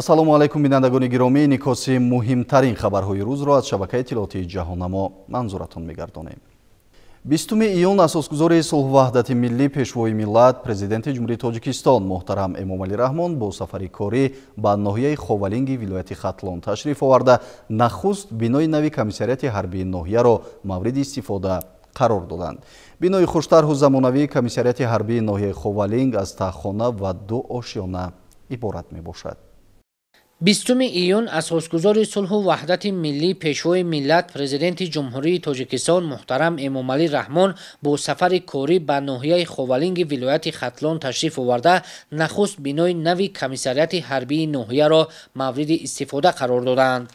ассалому алайкум бинандагони гиромӣ никоси муҳимтарин хабарҳои рӯзро аз шабакаи иттилоотии ҷаҳоннамо манзуратон мегардонем бистуи июн асосгузори сулҳу ваҳдати миллӣ пешвои миллат президенти ҷумҳурии тоҷикистон муҳтарам эмомалӣ раҳмон бо сафари корӣ ба ноҳияи ховалинги вилояти хатлон ташриф оварда нахуст бинои нави комиссарияти ҳарбии ноҳияро мавриди истифода қарор доданд бинои хуштарҳу замонавии комиссарияти ҳарбии ноҳияи ховалинг аз таҳхона ва ду ошёна иборат мебошад 20 июн аз ҳосгузори сулҳу ваҳдати миллии пешвои миллат президенти ҷумҳурии тоҷикистон муҳтарам эмомалӣ раҳмон бо сафари корӣ ба ноҳияи ховалинги вилояти хатлон ташриф оварда нахуст бинои нави комиссарияти ҳарбии ноҳияро мавриди истифода қарор доданд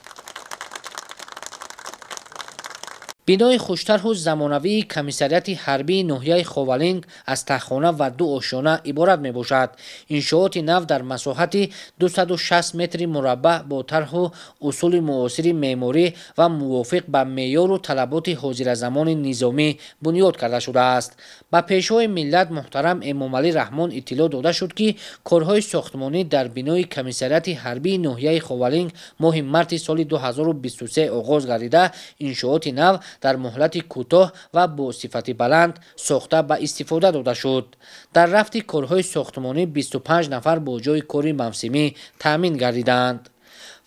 бинои хуштарҳу замонавии комиссариати ҳарбии ноҳияи ховалинг аз тахона ва ду ошёна иборат мебошад иншооти нав дар масоҳати 26 метри мураббаъ бо тарҳу усули муосири меъморӣ ва мувофиқ ба меъёру талаботи ҳозиразамони низомӣ бунёд карда шудааст ба пешҳои миллат муҳтарам эмомалӣ раҳмон иттилоъ дода шуд ки корҳои сохтмонӣ дар бинои комиссариати ҳарбии ноҳияи ховалинг моҳи марти соли 2023 оғоз гардида иншооти нав در مهلت کوتاه و با صفت بلند ساخته به استفاده داده شد در رفت کارهای ساختمانی 25 نفر با جای کاری موسمی تامین گردیدند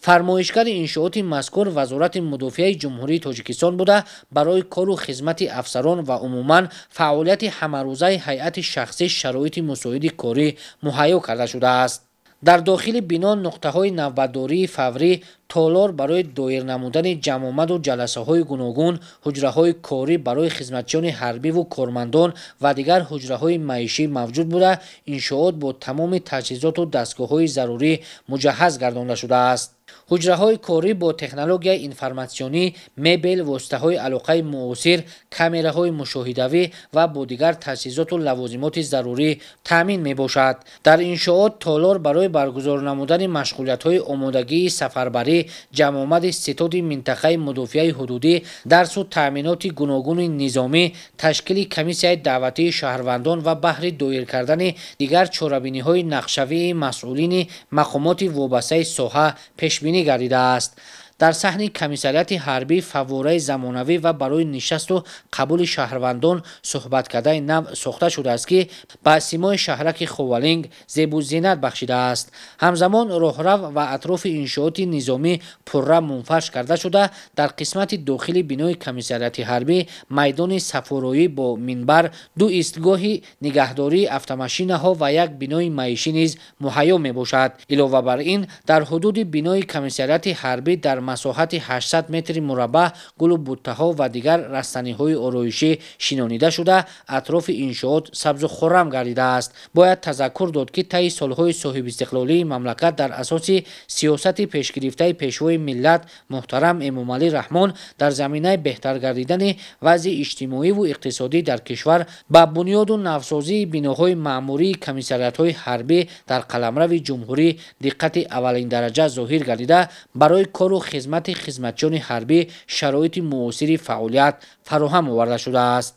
فرمایشگر انشاءات مذکور وزارت مدافعه جمهوری تاجیکستان بوده برای کار و خدمت افسران و عموما فعالیت همروزه هیئت شخصی شرایط مساعد کاری مهیا کرده شده است در داخل بینان نقطه های نوبداری فوری تالار برای دایر نمودن جمعآمد و جلسه های گنوگون، حجره های کاری برای خدمتچیان حربی و کارمندان و دیگر حجره های معیشی موجود بوده انشاءات با تمام تجهیزات و دستگاه های ضروری مجهز گردانده شده است حجره های کاری با تکنولوژی اینفرماسیونی، مبل، وسته های علاقه معاصر، کامره های و با دیگر تجهیزات و لوازمات ضروری تامین می باشد. در این شعات تالار برای برگزار نمودن مشغولیت های آمادگی سفربری جمع آمد ستاد منطقه مدوفیه حدودی در سو تامینات گوناگون نظامی تشکیل کمیسیه دعوتی شهروندان و بحر دویر کردن دیگر چوربینی های نقشوی مسئولین مقامات وابسته ساحه پیش پیش بینی گردیده است در صحن کمیسریت حربی فواره زمانوی و برای نشست و قبول شهروندان صحبت کرده نو سخته شده است که با سیمای شهرک زیب و زینت بخشیده است همزمان رو و اطراف انشاءات نظامی پره منفش کرده شده در قسمت داخلی بینای کمیسریت حربی میدان سفروی با منبر دو استگاه نگهداری افتماشینه ها و یک بینای معیشی نیز محیا می باشد علاوه بر این در حدود بینای کمیسریت حربی در масоҳати 800 метри мураббаъ гулу буттаҳо ва дигар растаниҳои ороишӣ шинонида шуда атрофи иншоот сабзу хӯррам гардидааст бояд тазаккур дод ки таи солҳои соҳибистиқлолии мамлакат дар асоси сиёсати пешгирифтаи пешвои миллат муҳтарам эмомалӣ раҳмон дар заминаи беҳтар гардидани вазъи иҷтимоиву иқтисодӣ дар кишвар ба бунёду навсозии биноҳои маъмурии комиссариатҳои ҳарбӣ дар қаламрави ҷумҳурӣ диққати аввалиндараҷа зоҳир гардида барои кору хи хизмати хизматчони ҳарбӣ шароити муосири фаъолият фароҳам оварда шудааст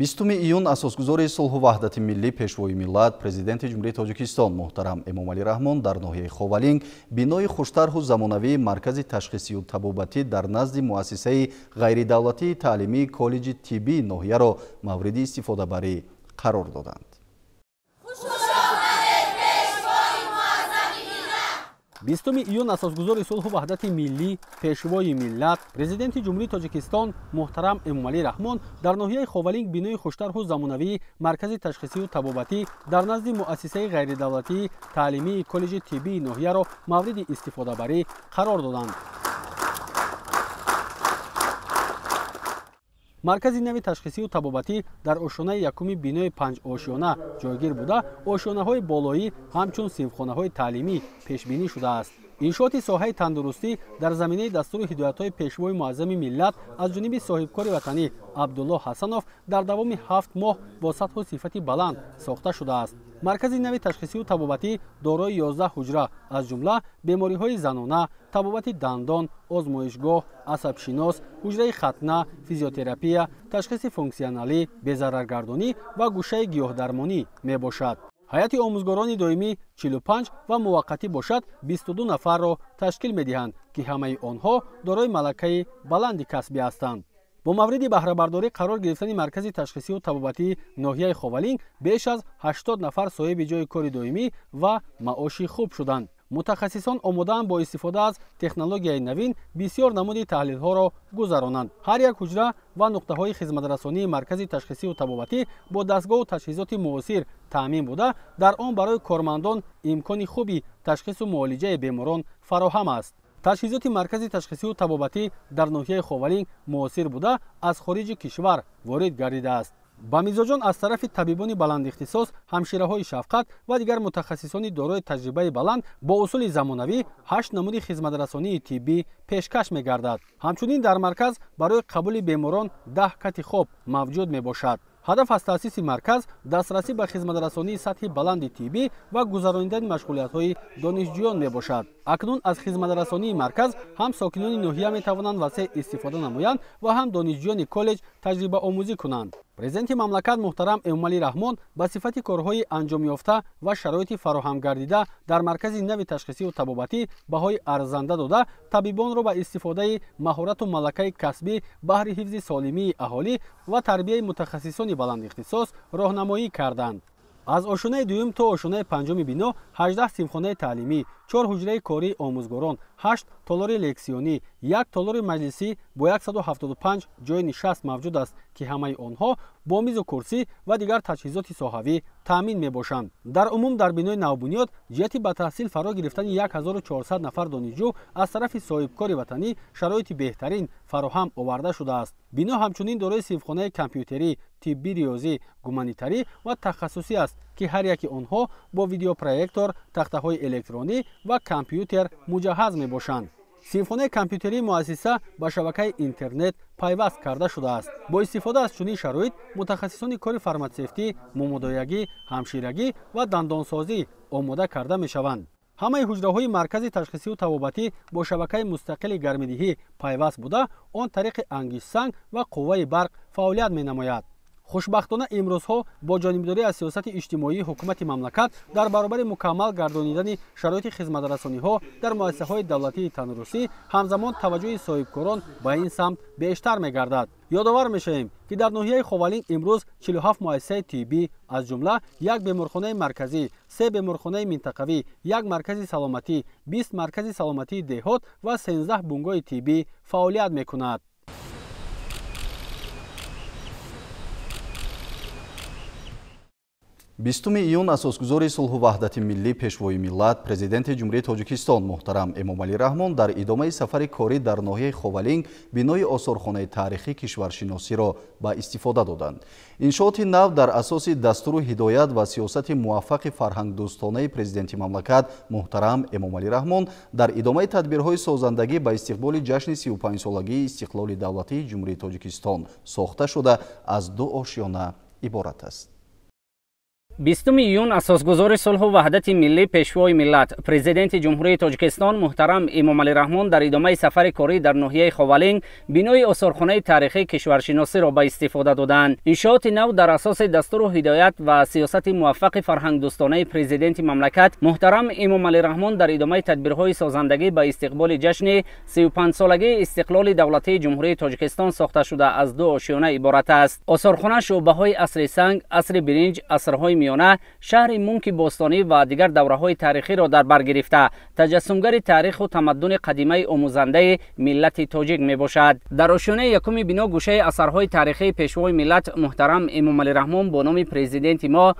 бистуи июн асосгузори сулҳу ваҳдати миллӣ пешвои миллат президенти ҷумҳурии тоҷикистон муҳтарам эмомалӣ раҳмон дар ноҳияи ховалинг бинои хуштарҳу замонавии маркази ташхисию табобатӣ дар назди муассисаи ғайридавлатии таълимии коллеҷи тиббии ноҳияро мавриди истифодабарӣ қарор доданд 20 июн асосгузори сулҳу ваҳдати миллӣ пешвои миллат президенти ҷумҳурии тоҷикистон муҳтарам эмомалӣ раҳмон дар ноҳияи ховалинг бинои хуштарҳу замонавии маркази ташхисию табобатӣ дар назди муассисаи ғайридавлатии таълимии коллеҷи тиббии ноҳияро мавриди истифодабарӣ қарор доданд маркази нави ташхисию табобатӣ дар ошёнаи якуми бинои панҷ ошёна ҷойгир буда ошёнаҳои болоӣ ҳамчун синфхонаҳои таълимӣ пешбинӣ шудааст иншооти соҳаи тандурустӣ дар заминаи дастури ҳидоятҳои пешвои муаззами миллат аз ҷониби соҳибкори ватанӣ абдулло ҳасанов дар давоми ҳафт моҳ бо сатҳу сифати баланд сохта шудааст маркази нави ташхисию табобатӣ дорои 1 ҳуҷра аз ҷумла бемориҳои занона табобати дандон озмоишгоҳ асабшинос ҳуҷраи хатна физиотерапия ташхиси функсионалӣ безараргардонӣ ва гӯшаи гиёҳдармонӣ мебошад ҳайати омӯзгорони доимӣ 45 ва муваққатӣ бошад 22 нафарро ташкил медиҳанд ки ҳамаи онҳо дорои малакаи баланди касбӣ ҳастанд бо мавриди баҳрабардорӣ қарор гирифтани маркази ташхисиву табобатии ноҳияи ховалинг беш аз 80 нафар соҳиби ҷои кори доимӣ ва маоши хуб шуданд мутахассисон омодаанд бо истифода аз технологияи навин бисёр намуди таҳлилҳоро гузаронанд ҳар як ҳуҷра ва нуқтаҳои хизматрасонии маркази ташхисию табобатӣ бо дастгоҳу таҷҳизоти муосир таъмин буда дар он барои кормандон имкони хуби ташхису муолиҷаи беморон фароҳам аст таҷҳизоти маркази ташхисию табобатӣ дар ноҳияи ховалинг муосир буда аз хориҷи кишвар ворид гардидааст ба мизоҷон аз тарафи табибони баландихтисос ҳамшираҳои шафқат ва дигар мутахассисони дорои таҷрибаи баланд бо усули замонавӣ ҳашт намуди хизматрасонии тиббӣ пешкаш мегардад ҳамчунин дар марказ барои қабули беморон даҳ кати хоб мавҷуд мебошад ҳадаф аз таъсиси марказ дастрасӣ ба хизматрасонии сатҳи баланди тиббӣ ва гузаронидани машғулиятҳои донишҷӯён мебошад акнун аз хизматрасонии марказ ҳам сокинони ноҳия метавонанд васеъ истифода намоянд ва ҳам донишҷӯёни коллеҷ таҷриба омӯзӣ кунанд президенти мамлакат муҳтарам эмомалӣ раҳмон ба сифати корҳои анҷомёфта ва шароити фароҳамгардида дар маркази нави ташхисиву табобатӣ баҳои арзанда дода табибонро ба истифодаи маҳорату малакаи касбӣ баҳри ҳифзи солимии аҳолӣ ва тарбияи мутахассисони баландихтисос роҳнамоӣ карданд аз ошунаи дуюм то ошунаи панҷуми бино 18 симхонаи таълимӣ 4 حجره کاری آموزگاران 8 تالاری لکسیونی یک تالاری مجلسی با 175 جای نشست موجود است که همه آنها با میز و کرسی و دیگر تجهیزات صحاوی تامین می باشند در عموم در نو نوبنیاد جهت به تحصیل فرا گرفتن 1400 نفر دانشجو از طرف صاحبکار وطنی شرایط بهترین فراهم آورده شده است بینا همچنین دارای سیمخانه کامپیوتری طبی ریاضی گومانیتری و تخصصی است ки ҳар яки онҳо бо видеопроектор тахтаҳои электронӣ ва компютер муҷаҳҳаз мебошанд симфонияи компютерии муассиса ба шабакаи интернет пайваст карда шудааст бо истифода аз чунин шароит мутахассисони кори фармасевтӣ момодоягӣ ҳамширагӣ ва дандонсозӣ омода карда мешаванд ҳамаи ҳуҷраҳои маркази ташхисиву табобатӣ бо шабакаи мустақили гармидиҳӣ пайваст буда он тариқи ангишсанг ва қувваи барқ фаъолият менамояд хушбахтона имрӯзҳо бо ҷонибдорӣ аз сиёсати иҷтимоии ҳукумати мамлакат дар баробари мукаммал гардонидани шароити хизматрасониҳо дар муассисаҳои давлатии тандурустӣ ҳамзамон таваҷҷӯҳи соҳибкорон ба ин самт бештар мегардад ёдовар мешавем ки дар ноҳияи ховалинг имрӯз 47 муассисаи тиббӣ аз ҷумла як беморхонаи марказӣ се беморхонаи минтақавӣ як маркази саломатӣ бист маркази саломатии деҳот ва сенздаҳ бунгои тиббӣ фаъолият мекунад 20 июн асосгузори сулҳу ваҳдати миллӣ пешвои миллат президенти ҷумҳурии тоҷикистон муҳтарам эмомалӣ раҳмон дар идомаи сафари корӣ дар ноҳияи ховалинг бинои осорхонаи таърихи кишваршиносиро ба истифода доданд иншооти нав дар асоси дастуру ҳидоят ва сиёсати муваффақи фарҳангдӯстонаи президенти мамлакат муҳтарам эмомалӣ раҳмон дар идомаи тадбирҳои созандагӣ ба истиқболи ҷашни 35-солагии истиқлоли давлатии ҷумҳурии тоҷикистон сохта шуда аз ду ошёна иборат аст 20 июн асосгузори сулҳу ваҳдати миллӣ пешвои миллат президенти ҷумҳурии тоҷикистон муҳтарам эмомалирахмон дар идомаи сафари корӣ дар ноҳияи ховалинг бинои осорхонаи таърихии кишваршиносиро ба истифода доданд иншооти нав дар асоси дастуру ҳидоят ва сиёсати муваффақи фарҳангдӯстонаи президенти мамлакат муҳтарам эмомалирахмон дар идомаи тадбирҳои созандагӣ ба истиқболи ҷашни 35-солагии истиқлоли давлатии ҷумҳурии тоҷикистон сохта шуда аз ду ошёна иборат аст осорхона шӯъбаҳои асри санг асри биринҷ асрҳои میانه شهر مونکی باستانی و دیگر دوره های تاریخی را در بر گرفته تجسمگر تاریخ و تمدن قدیمه آموزنده ملت تاجیک می باشد در آشیانه یکم بنا گوشه اثرهای تاریخی پیشوای ملت محترم امام علی رحمان با نام پرزیدنت ما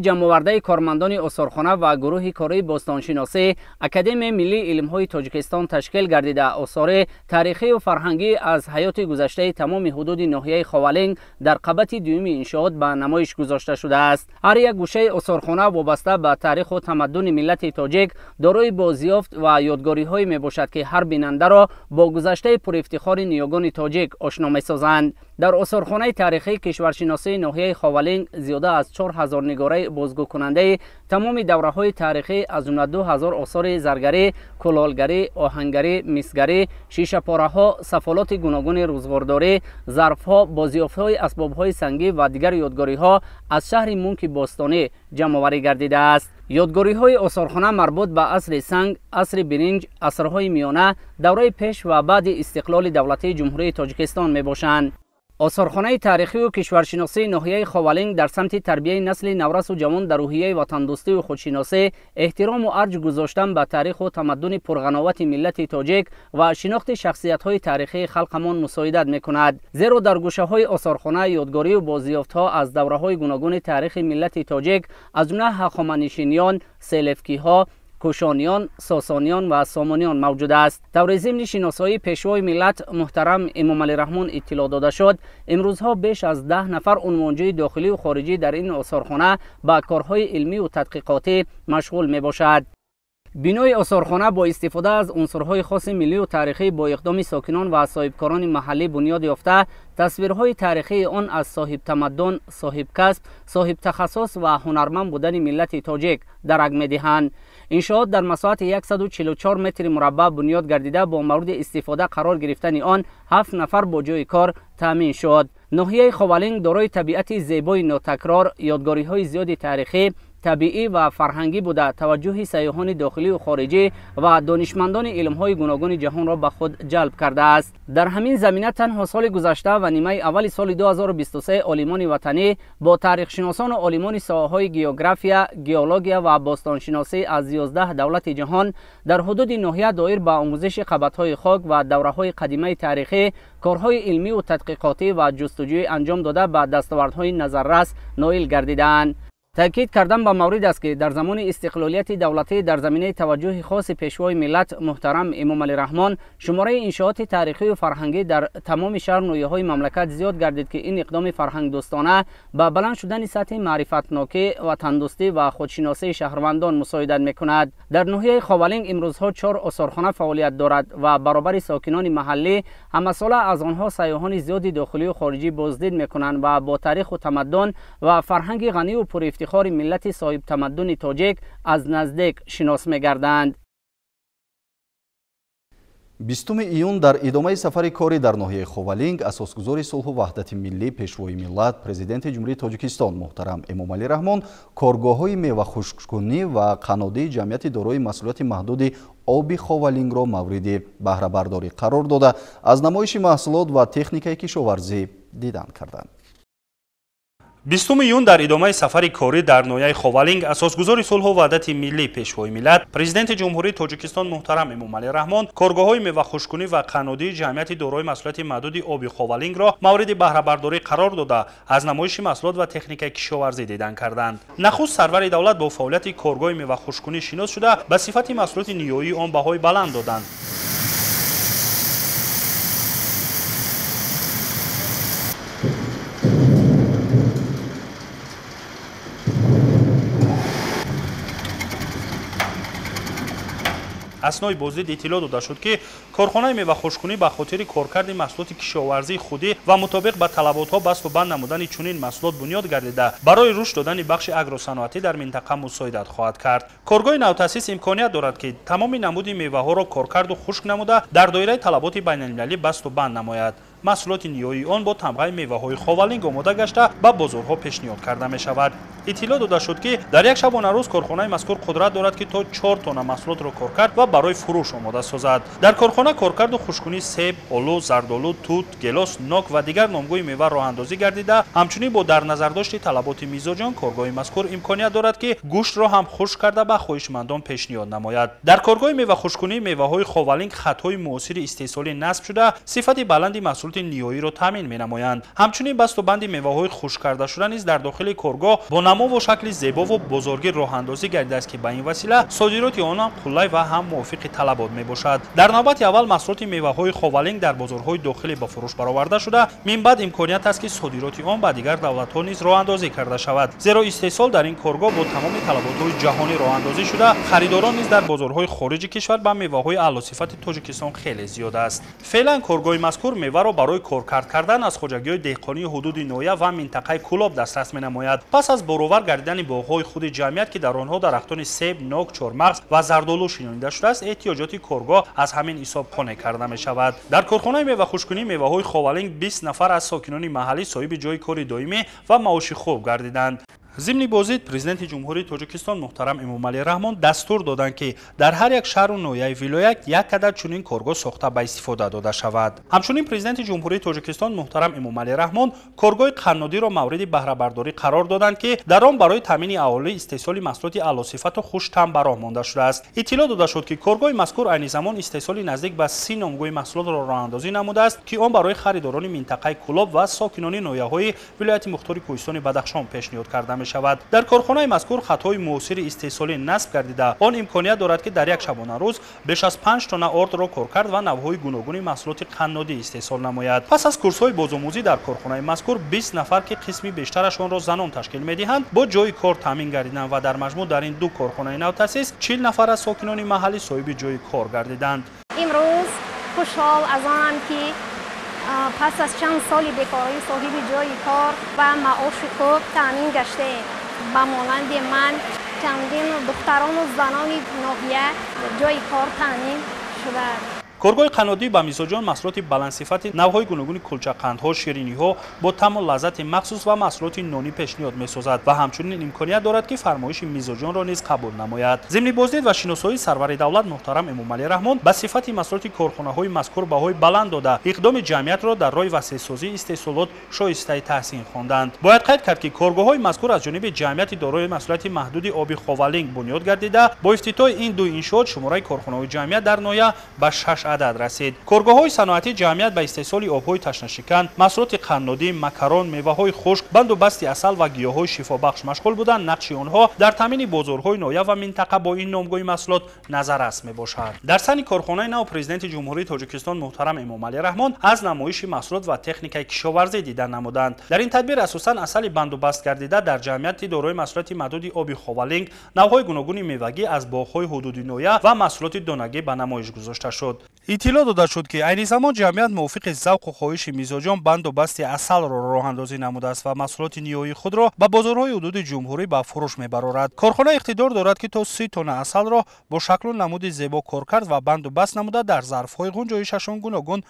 جمع آورده کارمندان استارخانه و گروه کاری باستانشناسی اکادمی ملی علمهای تاجیکستان تشکیل گردیده آثار تاریخی و فرهنگی از حیات گذشته تمام حدود ناحیه خوالنگ در قبط دوم انشاءات به نمایش گذاشته شده است ҳар як гӯшаи осорхона вобаста ба таъриху тамаддуни миллати тоҷик дорои бозиёфт ва ёдгориҳое мебошад ки ҳар бинандаро бо гузаштаи пуриифтихори ниёгони тоҷик ошно месозанд дар осорхонаи таърихии кишваршиносии ноҳияи ховалинг зиёда аз чорҳазор нигораи бозгӯкунандаи тамоми давраҳои таърихӣ аз ҷумла дуҳазор осори заргарӣ кулолгарӣ оҳангарӣ мисгарӣ шишапораҳо сафолоти гуногуни рӯзғордорӣ зарфҳо бозиёфтҳои асбобҳои сангӣ ва дигар ёдгориҳо аз шаҳри мунки бостонӣ ҷамъоварӣ гардидааст ёдгориҳои осорхона марбут ба асри санг асри биринҷ асрҳои миёна давраи пеш ва баъди истиқлоли давлатии ҷумҳурии тоҷикистон мебошанд آثارخانه تاریخی و کشورشناسی ناحیه خوالنگ در سمت تربیه نسل نورس و جوان در روحیه وطندوستی و خودشناسی احترام و ارج گذاشتن به تاریخ و تمدن پرغناوت ملت تاجیک و شناخت شخصیت های تاریخی خلقمان مساعدت می کند زیرا در گوشه های آثارخانه یادگاری و بازیافت ها از دوره های گوناگون تاریخ ملت تاجیک از جمله هخامنشینیان سلفکی ها کوشانیان، ساسانیان و سامانیان موجود است. در ضمن شناسایی پیشوای ملت محترم امام علی رحمان اطلاع داده شد امروزها بیش از ده نفر عنوانجوی داخلی و خارجی در این آثارخانه با کارهای علمی و تحقیقاتی مشغول می باشد. بینای آثارخانه با استفاده از عنصرهای خاص ملی و تاریخی با اقدام ساکنان و صاحبکاران محلی بنیاد یافته تصویرهای تاریخی آن از صاحب تمدن، صاحب کسب، صاحب تخصص و هنرمند بودن ملت تاجیک درک می‌دهند. иншоот дар масоҳати 144 метри мураббаъ бунёд гардида бо мавриди истифода қарор гирифтани он ҳафт нафар бо ҷои кор таъмин шуд ноҳияи ховалинг дорои табиати зебои нотакрор ёдгориҳои зиёди таърихӣ طبیعی و فرهنگی بوده توجه سیاحان داخلی و خارجی و دانشمندان های گوناگون جهان را به خود جلب کرده است در همین زمینه تنها سال گذشته و نیمه اول سال 2023 آلمان وطنی با تاریخ شناسان و عالمان های گیوگرافیا گیولوگیا و باستان شناسی از 11 دولت جهان در حدود ناحیه دایر به آموزش های خاک و دوره های قدیمه تاریخی کارهای علمی و تحقیقاتی و جستجوی انجام داده به دستاوردهای نظررس نایل گردیدند تاکید کردن به مورد است که در زمان استقلالیت دولتی در زمینه توجه خاص پیشوای ملت محترم امام علی رحمان شماره انشاءات تاریخی و فرهنگی در تمام شهر نویه های مملکت زیاد گردید که این اقدام فرهنگ دوستانه به بلند شدن سطح معرفتناکی و تندوستی و خودشناسی شهروندان مساعدت میکند در ناحیه خاولینگ امروزها چهار آثارخانه فعالیت دارد و برابر ساکنان محلی همساله از آنها سیاحان زیادی داخلی و خارجی بازدید میکنند و با تاریخ و تمدن و فرهنگ غنی و پر افتخار ملت صاحب تمدن تاجیک از نزدیک شناس میگردند. 20 ایون در ادامه سفر کاری در ناحیه خوالینگ اساسگذار صلح و وحدت ملی پیشوای ملت پرزیدنت جمهوری تاجیکستان محترم امام علی رحمان کارگاه های میوه خشککنی و قنادی جمعیت دارای مسئولیت محدود آب خوالینگ را مورد بهره برداری قرار داده از نمایش محصولات و تکنیک کشاورزی دیدن کردند 20 июн дар идомаи сафари корӣ дар ноҳияи ховалинг асосгузори сулҳу ваҳдати миллии пешвои миллат президенти ҷумҳурии тоҷикистон муҳтарам эмомалӣ раҳмон коргоҳҳои меваҳхушкунӣ ва қанодии ҷамъияти дорои масъулияти маҳдуди оби ховалингро мавриди баҳрабардорӣ қарор дода аз намоиши маҳсулот ва техникаи кишоварзӣ дидан карданд нахуст сарвари давлат бо фаъолияти коргоҳи меваҳхушкунӣ шинос шуда ба сифати масъулоти ниҳоии он баҳои баланд доданд аснои боздид иттилоъ дода шуд ки корхонаи меваҳхушкунӣ ба хотири коркарди маҳсулоти кишоварзии худӣ ва мутобиқ ба талаботҳо басту банд намудани чунин маҳсулот бунёд гардида барои рушд додани бахши агросаноатӣ дар минтақа мусоидат хоҳад кард коргоҳи навтаъсис имконият дорад ки тамоми намуди меваҳоро коркарду хушк намуда дар доираи талаботи байналмилалӣ басту банд намояд محصولات نیویی آن با تمغه های خوالینگ آماده گشته به بازارها پیشنیاد کرده می شود اطلاع داده شد که در یک شبانه روز کارخانه مذکور قدرت دارد که تا 4 تن محصولات را کارکرد و برای فروش آماده سازد در کارخانه کارکرد و خشکونی سیب آلو زردالو توت گلاس نوک و دیگر نامگوی میوه راه اندازی گردیده همچنین با در نظر داشت طلبات میزاجان کارگاه مذکور امکانیت دارد که گوشت را هم خوش کرده به خواهشمندان پیشنهاد نماید در کارگاه میوه خشکونی میوه‌های خوالین خطهای موثری استحصالی نصب شده صفت بلندی محصول سقوط نیایی را تامین مینمایند همچنین بست و بند های خشک کرده شده نیز در داخل کارگاه با نمو و شکل زیبا و بزرگی راه اندازی گردیده است که به این وسیله صادرات آن هم قلای و هم موافق طلبات باشد در نوبت اول محصولات های خوالنگ در بازارهای داخلی به فروش برآورده شده من بعد امکانیت است که صادرات آن به دیگر ها نیز راه اندازی کرده شود زیرا استحصال در این کارگاه با تمام طلبات جهانی راه اندازی شده خریداران نیز در بازارهای خارج کشور به های اعلی صفت تاجیکستان خیلی زیاد است فعلا کارگاه مذکور میوه را برای کار کردن از خوجگی دهقانی حدود نویا و منطقه کلاب دسترس می نماید پس از برور گردیدن باغهای خود جمعیت که در آنها در درختان سیب نوک چرمغز و زردالو شنانیده شده است احتیاجات کارگاه از همین ایساب خانه کرده شود در کارخانه میوه خوشکنی میوه های خوالنگ 20 نفر از ساکنان محلی صاحب جای کار دائمی و معاش خوب گردیدند ضمن بازید پریزیدنت جمهوری توجکستان محترم امام علی رحمان دستور دادند که در هر یک شهر و نویه ویلایت یک عدد چنین کارگاه ساخته با استفاده داده شود همچنین پریزیدنت جمهوری توجکستان محترم امام علی رحمان کارگاه قنادی را مورد بهره برداری قرار دادن که در آن برای تامین اولی استحصال محصولات اعلی و خوش تم راه شده است اطلاع داده شد که کارگاه مذکور عین زمان استحصال نزدیک به سی نامگوی محصولات را راه اندازی نموده است که آن برای خریداران منطقه کلوب و ساکنان نویه های ولایت مختاری بدخشان پیشنیاد کرده мешавад дар корхонаи мазкур хатҳои муосири истеҳсолӣ насб гардида он имконият дорад ки дар як шабона рӯз беш аз панҷ тонна ордро кор кард ва навҳои гуногуни маҳсулоти қаннодӣ истеҳсол намояд пас аз курсҳои бозомӯзӣ дар корхонаи мазкур бист нафар ки қисми бештарашонро занон ташкил медиҳанд бо ҷои кор таъмин гардиданд ва дар маҷмӯъ дар ин ду корхонаи навтаъсис чил нафар аз сокинони маҳаллӣ соҳиби ҷои кор гардиданд имрӯз хушҳол аз он ки پس از چند سالی بیکاری صاحب جای کار و معاش خوب تامین گشته به مانند من چندین دختران و زنان ناحیه جای کار تامین شده کارگاه قنادی با میزوجان مسئولیت بالانسیفات نوهای گونگونی کلچه قندها شیرینیها با تمام لذت مخصوص و مسئولیت نونی پیشنیاد میسازد و همچنین امکانیت دارد که فرمایش میزوجان را نیز قبول نماید ضمن بازدید و شناسایی سرور دولت محترم امام علی رحمان با صفت مسئولیت کارخانه های مذکور بهای بلند داده اقدام جمعیت را در راه وسیع سازی استصالات شایسته تحسین خواندند باید قید کرد که کارگاه های مذکور از جانب جمعیت دارای مسئولیت محدود آبی خوالینگ بنیاد گردیده با افتتاح این دو انشاد شماره کارخانه های جمعیت در نویا به 6 عدد رسید کارگاه های صنعتی جمعیت به استحصال آب های تشنشکن محصولات قنادی مکارون میوه های خشک بند و بستی اصل و گیاه های شفا بخش مشغول بودند نقش آنها در تامین بازارهای نایا و منطقه با این نامگاه محصولات نظر است میباشد در سن کارخانه نو پرزیدنت جمهوری تاجیکستان محترم امام علی رحمان از نمایش محصولات و تکنیک کشاورزی دیدن نمودند در این تدبیر اساسا اصل بند و بست گردیده در جمعیت دارای محصولات مدودی آب خوالینگ نوهای گوناگون میوگی از باغهای حدودی نویا و محصولات دانگی به نمایش گذاشته شد ایتیلا داده شد که عین زمان جمعیت موافق ذوق و خواهش میزاجان بند و بست اصل را راه اندازی نموده است و محصولات نیایی خود را با بازارهای حدود جمهوری به فروش میبرارد کارخانه اقتدار دارد که تا سی تن اصل را با شکل و نمود زیبا کار کرد و بند و بست نموده در ظرفهای گون گوناگون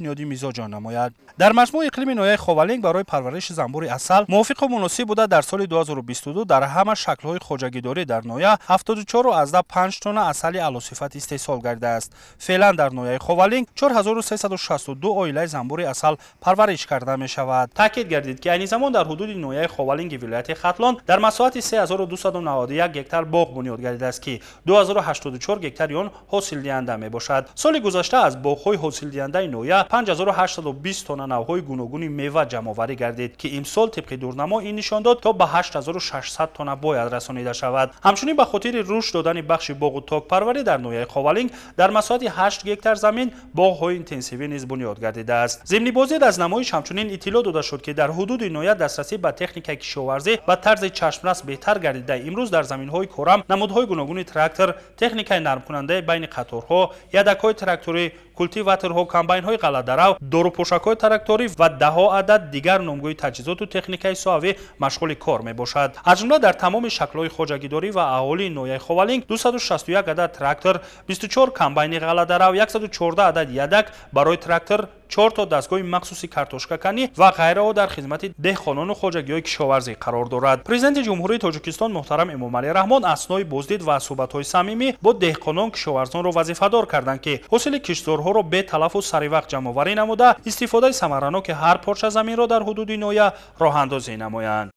نیادی میزاجان نماید در مجموع اقلیم نوای خولینگ برای پرورش زنبوری اصل موافق و مناسب بوده در سال 2022 در همه شکلهای خوجگیداری در نایه 74 از 5 تن اصل صفت استحصال گرده است فعلا در سرمایه خوالینگ 4362 آیله زنبوری اصل پرورش کرده می شود تاکید گردید که این زمان در حدود نویه خوالینگ خب، ویلیت خطلان در مساحت 3291 گکتر باغ بنیاد گردید است که 2084 گکتر یون حسیل دینده می باشد سال گذشته از باغوی حسیل دینده نویه 5820 تن نوهای گنوگونی میوه جمع وری گردید که امسال طبق دورنما این نشان داد تا به 8600 تن باید رسانیده شود همچنین به خاطر روش دادن بخش باغ و تاک پروری در نویه خوالینگ خب، در مساحت 8 زمین با های اینتنسیو نیز بنیاد گردیده است ضمن بازدید از نمایش همچنین اطلاع داده شد که در حدود نهایت دسترسی به تکنیک کشاورزی و طرز چشمرس بهتر گردیده امروز در زمین های کرم نمودهای گوناگون تراکتور تکنیک نرم کننده بین قطارها دکای تراکتوری کلتی واتر هو کمباین های قلادر و دارو پوشک های ترکتوری و ده ها عدد دیگر نمگوی تجهیزات و تکنیکای سواوی مشغول کار می باشد از جمله در تمام شکل های و اهالی نویای خوالینگ 261 عدد ترکتر 24 کمباین قلادر و 114 عدد یدک برای ترکتر 4 то дастгоҳи махсуси картошкаканӣ ва ғайраҳо дар хизмати деҳқонону хоҷагиҳои кишоварзӣ қарор дорад президенти ҷумҳурии тоҷикистон муҳтарам эмомалӣ раҳмон аснои боздид ва суҳбатҳои самимӣ бо деҳқонон кишоварзонро вазифадор карданд ки ҳосили киштзорҳоро беталафу саривақт ҷамъоварӣ намуда истифодаи самаранок ҳар порча заминро дар ҳудуди ноя роҳандозӣ намоянд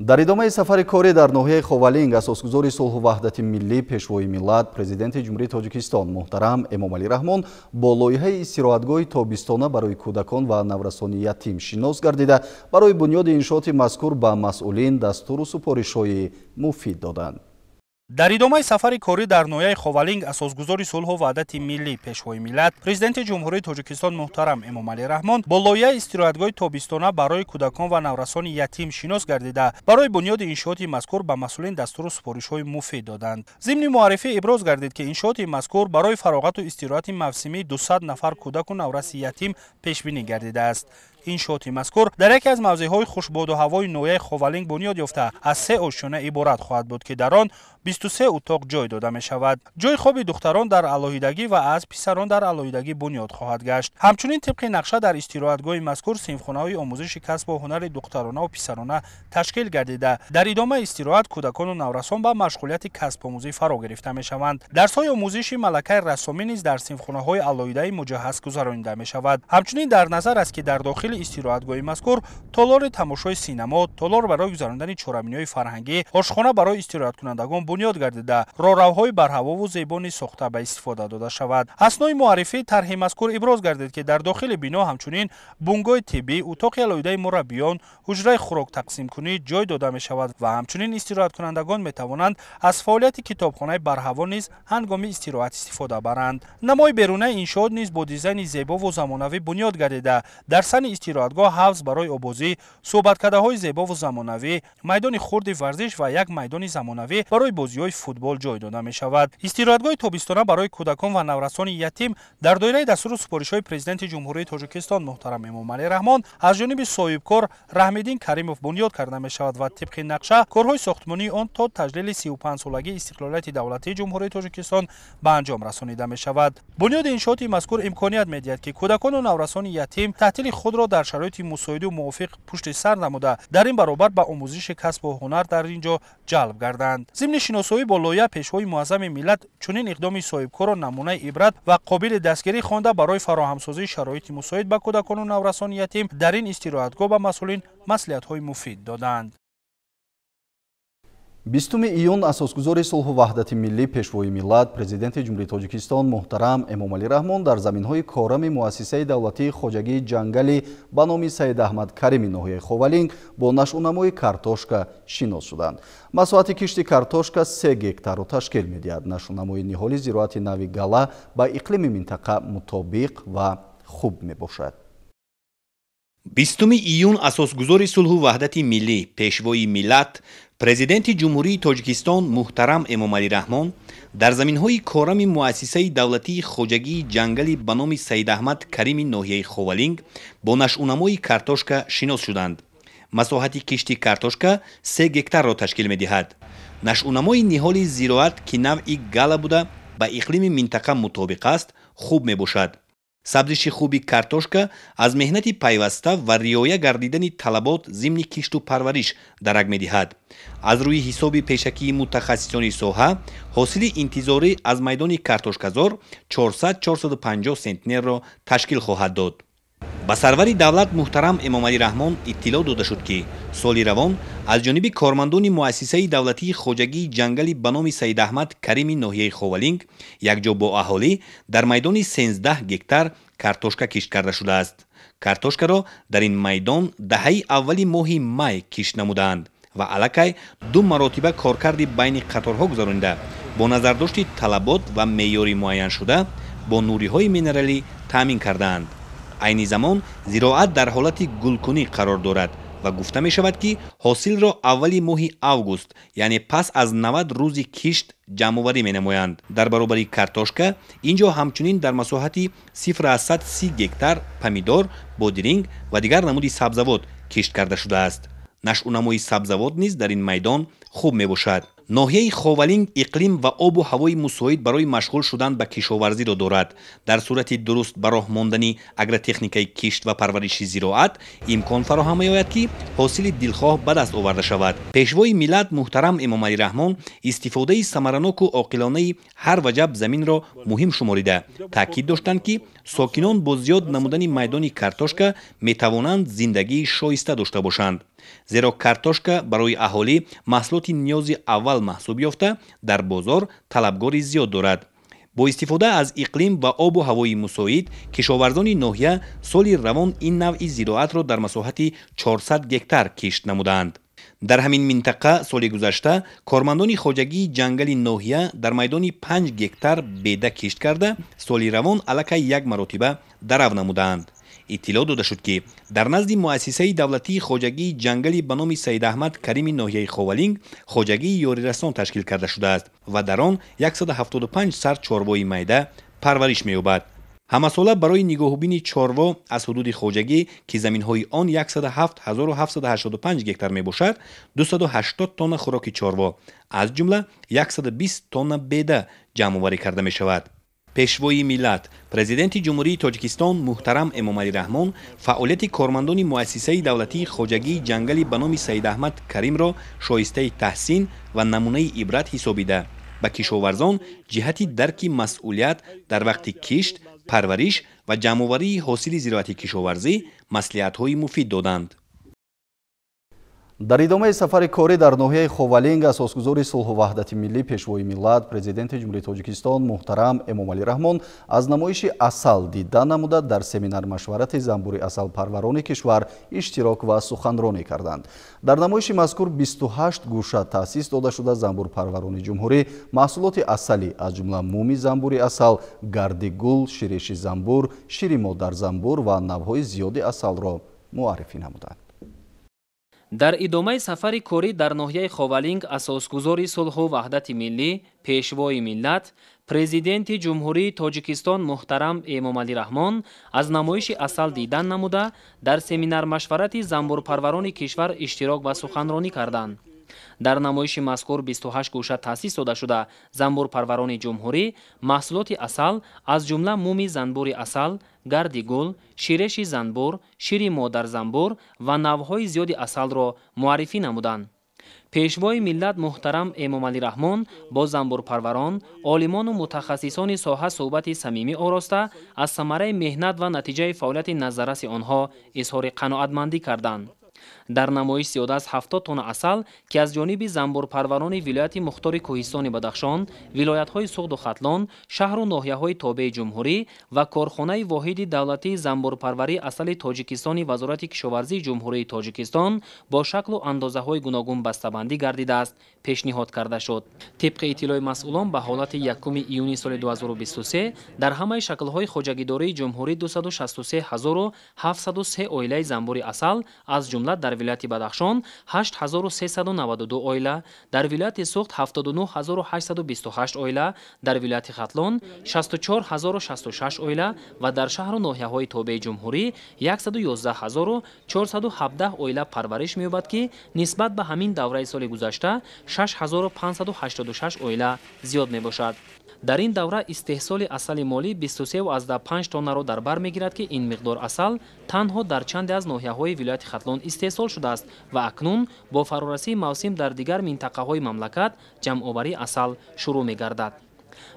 дар идомаи сафари корӣ дар ноҳияи ховалинг асосгузори сулҳу ваҳдати миллӣ пешвои миллат президенти ҷумҳурии тоҷикистон муҳтарам эмомалӣ раҳмон бо лоиҳаи истироҳатгоҳи тобистона барои кӯдакон ва наврасони ятим шинос гардида барои бунёди иншооти мазкур ба масъулин дастуру супоришҳои муфид доданд در ادامه سفر کاری در نویای خوالینگ اساسگذاری صلح و وعدت ملی پیشوای ملت پرزیدنت جمهوری تاجیکستان محترم امام علی رحمان با لایه استراحتگاه تابستانه برای کودکان و نورسان یتیم شناس گردیده برای بنیاد انشاءات مذکور به مسئولین دستور و سپارش های مفید دادند ضمن معرفی ابراز گردید که انشاءات مذکور برای فراغت و استراحت موسمی 200 نفر کودک و نورس یتیم پیش بینی گردیده است این شوتی مذکور در یکی از موضع های خوشبود و هوای نویه خوالینگ بنیاد یافته از سه اوشونه عبارت خواهد بود که در آن 23 اتاق جای داده می شود. جای خواب دختران در الهیدگی و از پسران در الهیدگی بنیاد خواهد گشت. همچنین طبق نقشه در استراحتگاه مذکور سیمخانه های آموزش کسب و هنر دخترانه و پسرانه تشکیل گردیده. در ادامه استراحت کودکان و نورسان به مشغولیت کسب آموزی فرا گرفته می شوند. درس های آموزش ملکه رسامی نیز در سیمخانه های الهیدگی مجهز گذرانیده می شود. همچنین در نظر است که در داخل استراحتگاه مذکور تالار تماشای سینما، تالار برای گذراندن چهارمینی فرهنگی، آشخانه برای استراحت کنندگان бунёд гардида роравҳои барҳавову зебони сохта ба истифода дода шавад аснои муаррифӣ тарҳи мазкур иброз гардид ки дар дохили бино ҳамчунин бунгои тиббӣ утоқи алоҳидаи мураббиён ҳуҷраи хӯрок тақсимкунӣ ҷой дода мешавад ва ҳамчунин истироҳаткунандагон метавонанд аз фаъолияти китобхонаи барҳаво низ ҳангоми истироҳат истифода баранд намои берунаи иншоот низ бо дизайни зебову замонавӣ бунёд гардида дар сани истироҳатгоҳ ҳавз барои обозӣ суҳбаткадаҳои зебову замонавӣ майдони хурди варзиш ва як майдони замонавӣ барои بازی های فوتبال جای داده می شود استراحتگاه تابستانه برای کودکان و نورسان یتیم در دایره دستور سپارش های پرزیدنت جمهوری تاجیکستان محترم امام علی رحمان از جانب کار رحمدین کریموف بنیاد کرده می شود و طبق نقشه کارهای ساختمانی آن تا تجلیل 35 سالگی استقلالیت دولتی جمهوری تاجیکستان به انجام رسانیده می شود بنیاد انشاءات مذکور امکانیت می دهد که کودکان و نورسان یتیم تحصیل خود را در شرایط مساعد و موافق پشت سر نموده در این برابر به آموزش کسب و هنر در اینجا جلب گردند ضمن шиносои бо лоя пешҳои муаззами миллат чунин иқдоми соҳибкорро намунаи ибрат ва қобили дастгирӣ хонда барои фароҳамсозии шароити мусоид ба кӯдакону наврасони ятим дар ин истироҳатгоҳ ба масъулин маслиҳатҳои муфид доданд 20 июн асосгузори сулҳу ваҳдати миллӣ пешвои миллат президенти ҷумҳурии тоҷикистон муҳтарам эмомалӣ раҳмон дар заминҳои корами муассисаи давлатии хоҷагии ҷангалӣ ба номи саид аҳмад карими ноҳияи ховалинг бо нашъунамои картошка шинос шуданд масоати кишти картошка се гектарро ташкил медиҳад нашъунамои ниҳоли зироати нави гала ба иқлими минтақа мутобиқ ва хуб мебошад 20 июн асосгузори сулҳу ваҳдати миллӣ пешвои миллат президенти ҷумҳурии тоҷикистон муҳтарам эмомалӣ раҳмон дар заминҳои корами муассисаи давлатии хоҷагии ҷангалӣ ба номи саидаҳмад карими ноҳияи ховалинг бо нашъунамои картошка шинос шуданд масоҳати кишти картошка се гектарро ташкил медиҳад нашъунамои ниҳоли зироат ки навъи гала буда ба иқлими минтақа мутобиқ аст хуб мебошад сабзиши хуби картошка аз меҳнати пайваста ва риоя гардидани талабот зимни кишту парвариш дарак медиҳад аз рӯи ҳисоби пешакии мутахассисони соҳа ҳосили интизорӣ аз майдони картошказор 400-450 сентнерро ташкил хоҳад дод ба сарвари давлат муҳтарам эмомалӣ раҳмон иттилоъ дода шуд ки соли равон аз ҷониби кормандони муассисаи давлатии хоҷагии ҷангали ба номи саидаҳмад карими ноҳияи ховалинг якҷо бо аҳолӣ дар майдони 1сдҳ гектар картошка кишт карда шудааст картошкаро дар ин майдон даҳаи аввали моҳи май кишт намудаанд ва аллакай ду маротиба коркарди байни қаторҳо гузаронида бо назардошти талабот ва меъёри муайяншуда бо нуриҳои минералӣ таъмин кардаанд айни замон зироат дар ҳолати гулкунӣ қарор дорад ва гуфта мешавад ки ҳосилро аввали моҳи август яъне пас аз навад рӯзи кишт ҷамъоварӣ менамоянд дар баробари картошка инҷо ҳамчунин дар масоҳати сифр аз сад си гектар помидор бодиринг ва дигар намуди сабзавот кишт карда шудааст нашъунамои сабзавот низ дар ин майдон хуб мебошад ноҳияи ховалинг иқлим ва обу ҳавои мусоид барои машғул шудан ба кишоварзиро дорад дар сурати дуруст ба роҳ мондани агротехникаи кишт ва парвариши зироат имкон фароҳам меояд ки ҳосили дилхоҳ ба даст оварда шавад пешвои миллат муҳтарам эмомалӣ раҳмон истифодаи самараноку оқилонаи ҳар ваҷаб заминро муҳим шуморида таъкид доштанд ки сокинон бо зиёд намудани майдони картошка метавонанд зиндагии шоиста дошта бошанд зеро картошка барои аҳолӣ маҳсулоти ниёзи аввал маҳсуб ёфта дар бозор талабгори зиёд дорад бо истифода аз иқлим ва обу ҳавои мусоид кишоварзони ноҳия соли равон ин навъи зироатро дар масоҳати 400 гектар кишт намуданд дар ҳамин минтақа соли гузашта кормандони хоҷагии ҷангали ноҳия дар майдони 5 гектар беда кишт карда соли равон аллакай як маротиба дарав намуданд иттилоъ дода шуд ки дар назди муассисаи давлатии хоҷагии ҷангалӣ ба номи саидаҳмад карими ноҳияи ховалинг хоҷагии ёрирасон ташкил карда шудааст ва дар он 175 сар чорвои майда парвариш меёбад ҳамасола барои нигоҳубини чорво аз ҳудуди хоҷагӣ ки заминҳои он 17785 гектар мебошад 280 тонна хӯроки чорво аз ҷумла 120 тонна беда ҷамъоварӣ карда мешавад пешвои миллат президенти ҷумҳурии тоҷикистон муҳтарам эмомалӣ раҳмон фаъолияти кормандони муассисаи давлатии хоҷагии ҷангали ба номи саидаҳмад каримро шоистаи таҳсин ва намунаи ибрат ҳисобида ба кишоварзон ҷиҳати дарки масъулият дар вақти кишт парвариш ва ҷамъоварии ҳосили зироати кишоварзӣ маслиҳатҳои муфид доданд дар идомаи сафари корӣ дар ноҳияи ховалинг асосгузори сулҳу ваҳдати миллӣ пешвои миллат президенти ҷумҳурии тоҷикистон муҳтарам эмомалӣ раҳмон аз намоиши асал дидан намуда дар семинар машварати занбури асалпарварони кишвар иштирок ва суханронӣ карданд дар намоиши мазкур 28 гӯша таъсис дода шуда занбурпарварони ҷумҳурӣ маҳсулоти асалӣ аз ҷумла муми занбури асал гарди гул шириши занбур шири модар занбур ва навъҳои зиёди асалро муаррифӣ намуданд дар идомаи сафари корӣ дар ноҳияи ховалинг асосгузори сулҳу ваҳдати миллӣ пешвои миллат президенти ҷумҳурии тоҷикистон муҳтарам эмомалӣ раҳмон аз намоиши асал дидан намуда дар семинармашварати занбурпарварони кишвар иштирок ва суханронӣ карданд дар намоиши мазкур 28 гӯша таъсис дода шуда занбурпарварони ҷумҳурӣ маҳсулоти асал аз ҷумла муми занбури асал гарди гул, ширеши занбур, шири модарзанбур ва навҳои зиёди асалро муаррифӣ намуданд. Пешвои миллат муҳтарам Эмомалӣ Раҳмон бо занбурпарварон, олимону мутахассисони соҳа суҳбати самимӣ ороста, аз самараи меҳнат ва натиҷаи фаъолияти назараси онҳо изҳори қаноатмандӣ карданд дар намои зиёда аз 70 тонна асал ки аз ҷониби занбурпарварони вилояти мухтори кӯҳистони бадахшон вилоятҳои суғду хатлон шаҳру ноҳияҳои тобеи ҷумҳурӣ ва корхонаи воҳиди давлатии занбурпарварии асали тоҷикистони вазорати кишоварзии ҷумҳурии тоҷикистон бо шаклу андозаҳои гуногун бастабандӣ гардидааст пешниҳод карда шуд тибқи иттилои масъулон ба ҳолати 1 июни соли 2023 дар ҳамаи шаклҳои хоҷагидории ҷумҳурӣ 263 703 оилаи занбури асал аз ҷумла ҳамдард дар вилояти бадахшон 8392 оила дар вилояти суғд 79828 оила дар вилояти хатлон 64066 оила ва дар шаҳру ноҳияҳои тобеи ҷумҳурӣ 111417 оила парвариш меёбад ки нисбат ба ҳамин давраи соли гузашта 6586 оила зиёд мебошад дар ин давра истеҳсоли асали молӣ 235 тоннаро дар бар мегирад ки ин миқдор асал танҳо дар чанде аз ноҳияҳои вилояти хатлон ист истеҳсол шудааст ва акнун бо фарорасии мавсим дар дигар минтақаҳои мамлакат ҷамъоварии асал шурӯъ мегардад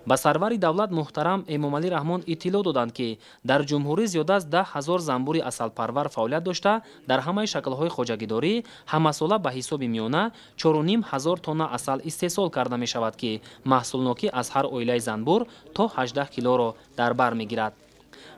ба сарвари давлат муҳтарам эмомалӣ раҳмон иттилоъ доданд ки дар ҷумҳурӣ зиёда аз 1 00 занбури асалпарвар фаъолият дошта дар ҳамаи шаклҳои хоҷагидорӣ ҳамасола ба ҳисоби миёна 4 00 тонна асал истеҳсол карда мешавад ки маҳсулноки аз ҳар оилаи занбур то 18 килоро дар бар мегирад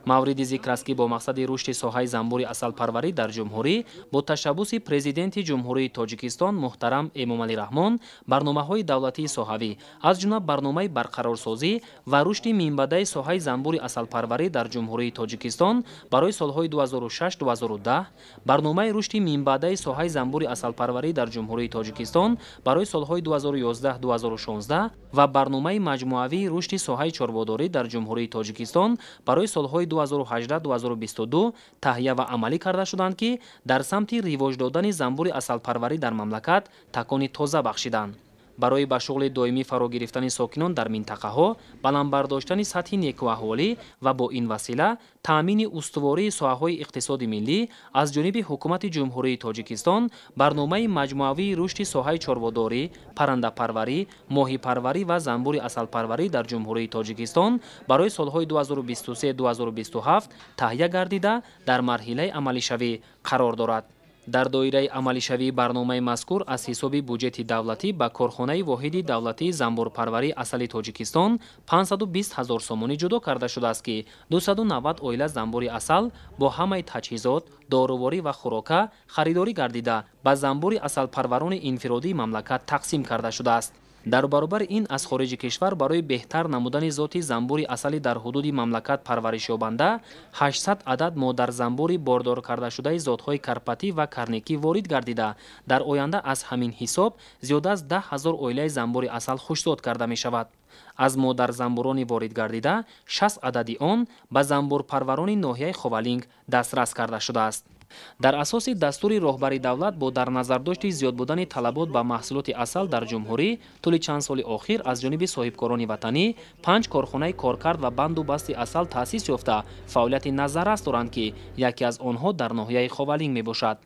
мавриди зикр аст ки бо мақсади рушди соҳаи занбури асалпарварӣ дар ҷумҳурӣ бо ташаббуси президенти ҷумҳурии тоҷикистон муҳтарам эмомалӣ раҳмон барномаҳои давлатии соҳавӣ аз ҷумла барномаи барқарорсозӣ ва рушди минбадаи соҳаи занбури асалпарварӣ дар ҷумҳурии тоҷикистон барои солҳои 206-2010 барномаи рушди минбадаи соҳаи занбури асалпарварӣ дар ҷумҳурии тоҷикистон барои солҳои 2011-2016 ва барномаи маҷмуавии рушди соҳаи чорбодорӣ дар ҷумҳурии тоҷикистон барои солҳои 2018-2022 таҳия ва амалӣ карда шуданд ки дар самти ривоҷ додани занбури асалпарварӣ дар мамлакат такони тоза бахшиданд барои ба шуғли доимӣ фаро гирифтани сокинон дар минтақаҳо баландбардоштани сатҳи некуаҳволӣ ва бо ин васила таъмини устувории соҳаҳои иқтисоди миллӣ аз ҷониби ҳукумати ҷумҳурии тоҷикистон барномаи маҷмуавии рушди соҳаи чорводорӣ паррандапарварӣ моҳипарварӣ ва занбури асалпарварӣ дар ҷумҳурии тоҷикистон барои солҳои 2023-2027 таҳия гардида дар марҳилаи амалишавӣ қарор дорад дар доираи амалишавии барномаи мазкур аз ҳисоби буҷети давлатӣ ба корхонаи воҳиди давлатии занбурпарварии асали тоҷикистон 520 ҳазор сомонӣ ҷудо карда шудааст ки 290 оила занбури асал бо ҳамаи таҷҳизот дорувори ва хӯрока харидорӣ гардида ба занбури асалпарварони инфиродии мамлакат тақсим карда шудааст дар баробар ин аз хориҷи кишвар барои беҳтар намудани зоти занбури асалӣ дар ҳудуди мамлакат парваришёбанда 800 адад модарзанбури бордоркардашудаи зотҳои карпатӣ ва карникӣ ворид гардида дар оянда аз ҳамин ҳисоб зиёда аз 10000 оилаи занбури асал хушзод карда мешавад аз модарзанбурони ворид гардида 60 адади он ба занбурпарварони ноҳияи ховалинг дастрас карда шудааст дар асоси дастури роҳбари давлат бо дар назардошти зиёд будани талабот ба маҳсулоти асал дар ҷумҳурӣ тӯли чанд соли охир аз ҷониби соҳибкорони ватанӣ панҷ корхонаи коркард ва банду басти асал таъсис ёфта фаъолияти назаррас доранд ки яке аз онҳо дар ноҳияи ховалинг мебошад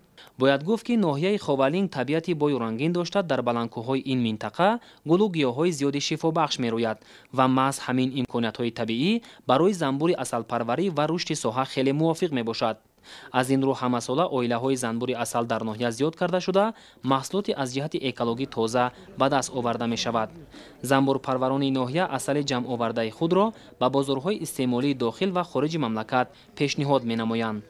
бояд гуфт ки ноҳияи ховалинг табиати бою рангин дошта дар баландкӯҳҳои ин минтақа гулу гиёҳҳои зиёди шифобахш мерӯяд ва маҳз ҳамин имкониятҳои табиӣ барои занбури асалпарварӣ ва рушди соҳа хеле мувофиқ мебошад аз ин рӯ ҳамасола оилаҳои занбури асал дар ноҳия зиёд карда шуда маҳсулоти аз ҷиҳати экологӣ тоза ба даст оварда мешавад занбурпарварони ноҳия асали ҷамъовардаи худро ба бозорҳои истеъмолии дохил ва хориҷи мамлакат пешниҳод менамоянд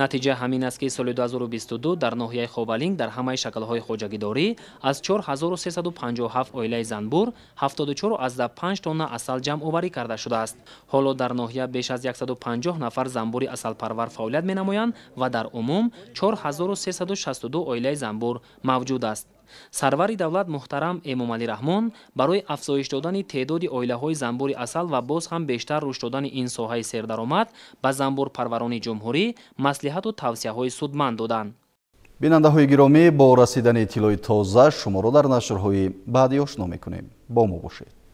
натиҷа ҳамин аст ки соли 2022 дар ноҳияи ховалинг дар ҳамаи шаклҳои хоҷагидорӣ аз 4357 оилаи занбур 745 тонна асал ҷамъоварӣ карда шудааст ҳоло дар ноҳия беш аз 150 нафар занбури асалпарвар фаъолият менамояд намоянд ва дар умум 4362 оилаи занбур мавҷуд аст. Сарвари давлат муҳтарам Эмомалӣ Раҳмон барои афзоиш додани теъдоди оилаҳои занбури асал ва боз ҳам бештар рушд додани ин соҳаи сердаромад ба занбурпарварони ҷумҳурӣ маслиҳату тавсияҳои судманд доданд. бинандаҳои гиромӣ бо расидани иттилои тоза шуморо дар нашрҳои баъдӣ ошно мекунем бо мо бошед